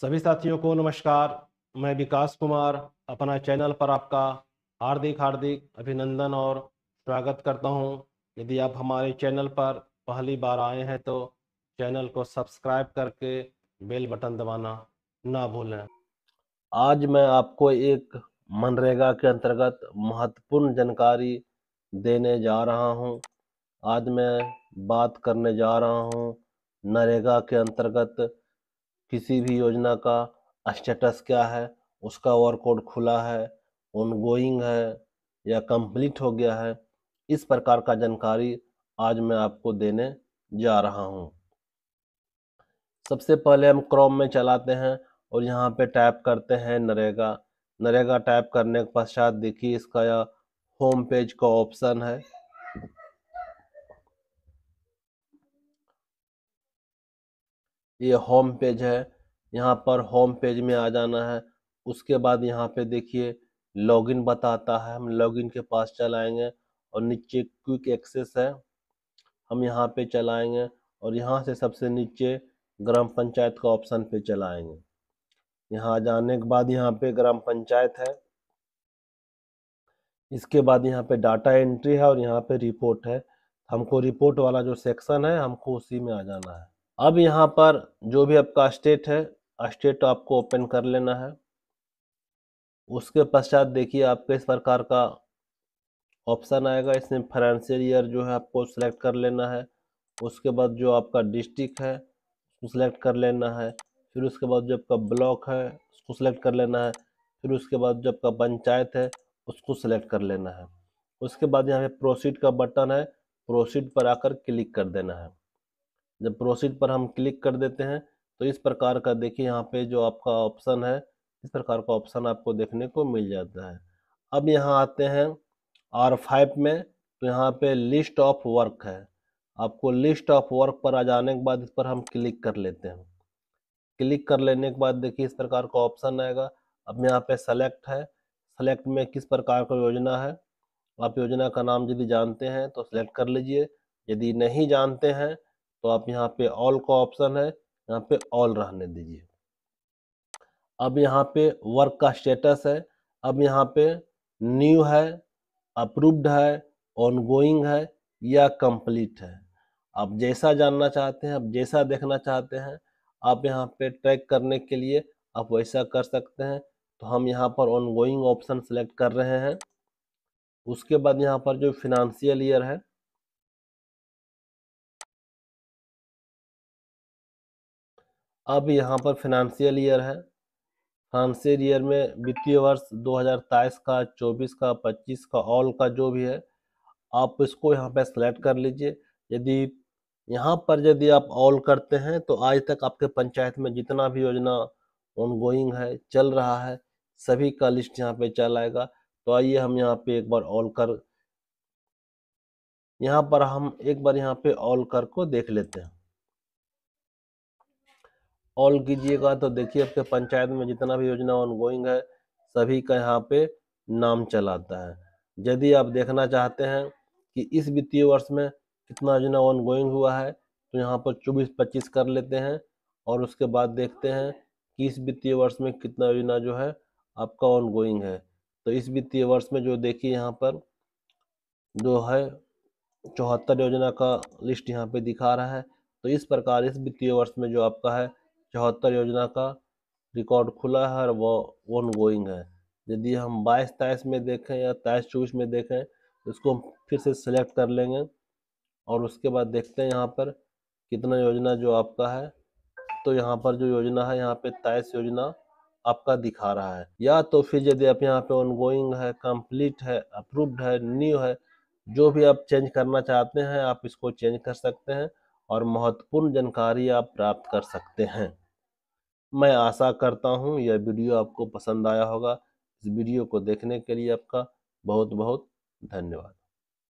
सभी साथियों को नमस्कार मैं विकास कुमार अपना चैनल पर आपका हार्दिक हार्दिक अभिनंदन और स्वागत करता हूं यदि आप हमारे चैनल पर पहली बार आए हैं तो चैनल को सब्सक्राइब करके बेल बटन दबाना ना भूलें आज मैं आपको एक मनरेगा के अंतर्गत महत्वपूर्ण जानकारी देने जा रहा हूं आज मैं बात करने जा रहा हूं नरेगा के अंतर्गत किसी भी योजना का स्टेटस क्या है उसका वर्कआउट खुला है गोइंग है या कंप्लीट हो गया है इस प्रकार का जानकारी आज मैं आपको देने जा रहा हूँ सबसे पहले हम क्रोम में चलाते हैं और यहाँ पे टैप करते हैं नरेगा नरेगा टैप करने के पश्चात देखिए इसका यह होम पेज का ऑप्शन है ये होम पेज है यहाँ पर होम पेज में आ जाना है उसके बाद यहाँ पे देखिए लॉगिन बताता है हम लॉगिन के पास चलाएंगे और नीचे क्विक एक्सेस है हम यहाँ पे चलाएंगे और यहाँ से सबसे नीचे ग्राम पंचायत का ऑप्शन पे चलाएंगे यहाँ जाने के बाद यहाँ पे ग्राम पंचायत है इसके बाद यहाँ पे डाटा एंट्री है और यहाँ पे रिपोर्ट है हमको रिपोर्ट वाला जो सेक्शन है हमको उसी में आ जाना है अब यहाँ पर जो भी आपका स्टेट है स्टेट तो आपको ओपन कर लेना है उसके पश्चात देखिए आपके इस प्रकार का ऑप्शन आएगा इसमें फाइनेंशियल ईयर जो है आपको सिलेक्ट कर लेना है उसके बाद जो आपका डिस्ट्रिक्ट है उसको सिलेक्ट कर लेना है फिर उसके बाद जो आपका ब्लॉक है उसको सिलेक्ट कर लेना है फिर उसके बाद जो आपका पंचायत है उसको सिलेक्ट कर लेना है उसके बाद यहाँ पे प्रोसीड का बटन है प्रोसीड पर आकर क्लिक कर देना है जब प्रोसीड पर हम क्लिक कर देते हैं तो इस प्रकार का देखिए यहाँ पे जो आपका ऑप्शन है इस प्रकार का ऑप्शन आपको देखने को मिल जाता है अब यहाँ आते हैं आर फाइव में तो यहाँ पे लिस्ट ऑफ वर्क है आपको लिस्ट ऑफ वर्क पर आ जाने के बाद इस पर हम क्लिक कर लेते हैं क्लिक कर लेने के बाद देखिए इस प्रकार का ऑप्शन आएगा अब यहाँ पे सेलेक्ट है सेलेक्ट में किस प्रकार का योजना है आप योजना का नाम यदि जानते हैं तो सेलेक्ट कर लीजिए यदि नहीं जानते हैं तो आप यहाँ पे ऑल का ऑप्शन है यहाँ पे ऑल रहने दीजिए अब यहाँ पे वर्क का स्टेटस है अब यहाँ पे न्यू है अप्रूव्ड है ऑनगोइंग है या कंप्लीट है आप जैसा जानना चाहते हैं आप जैसा देखना चाहते हैं आप यहाँ पे ट्रैक करने के लिए आप वैसा कर सकते हैं तो हम यहाँ पर ऑनगोइंग ऑप्शन सेलेक्ट कर रहे हैं उसके बाद यहाँ पर जो फिनंशियल ईयर है अब यहाँ पर फिनंशियल ईयर है फाइनेंशियल ईयर में वित्तीय वर्ष दो का 24 का 25 का ऑल का जो भी है आप इसको यहाँ पे सेलेक्ट कर लीजिए यदि यहाँ पर यदि आप ऑल करते हैं तो आज तक आपके पंचायत में जितना भी योजना ऑनगोइंग है चल रहा है सभी का लिस्ट यहाँ पे चल आएगा तो आइए हम यहाँ पे एक बार ऑल कर यहाँ पर हम एक बार यहाँ पे ऑल कर को देख लेते हैं ऑल कीजिएगा तो देखिए आपके पंचायत में जितना भी योजना ऑनगोइंग है सभी का यहाँ पे नाम चलाता है यदि आप देखना चाहते हैं कि इस वित्तीय वर्ष में कितना योजना ऑनगोइंग हुआ है तो यहाँ पर चौबीस पच्चीस कर लेते हैं और उसके बाद देखते हैं कि इस वित्तीय वर्ष में कितना योजना जो है आपका ऑनगोइंग है तो इस वित्तीय वर्ष में जो देखिए यहाँ पर जो है चौहत्तर योजना का लिस्ट यहाँ पे दिखा रहा है तो इस प्रकार इस वित्तीय वर्ष में जो आपका है चौहत्तर योजना का रिकॉर्ड खुला है और वो ऑन गोइंग है यदि हम बाईस तेईस में देखें या तेईस चौबीस में देखें तो इसको हम फिर से सिलेक्ट कर लेंगे और उसके बाद देखते हैं यहाँ पर कितना योजना जो आपका है तो यहाँ पर जो योजना है यहाँ पे तेईस योजना आपका दिखा रहा है या तो फिर यदि आप यहाँ पे गोइंग है कम्प्लीट है अप्रूव्ड है न्यू है जो भी आप चेंज करना चाहते हैं आप इसको चेंज कर सकते हैं और महत्वपूर्ण जानकारी आप प्राप्त कर सकते हैं मैं आशा करता हूँ यह वीडियो आपको पसंद आया होगा इस वीडियो को देखने के लिए आपका बहुत बहुत धन्यवाद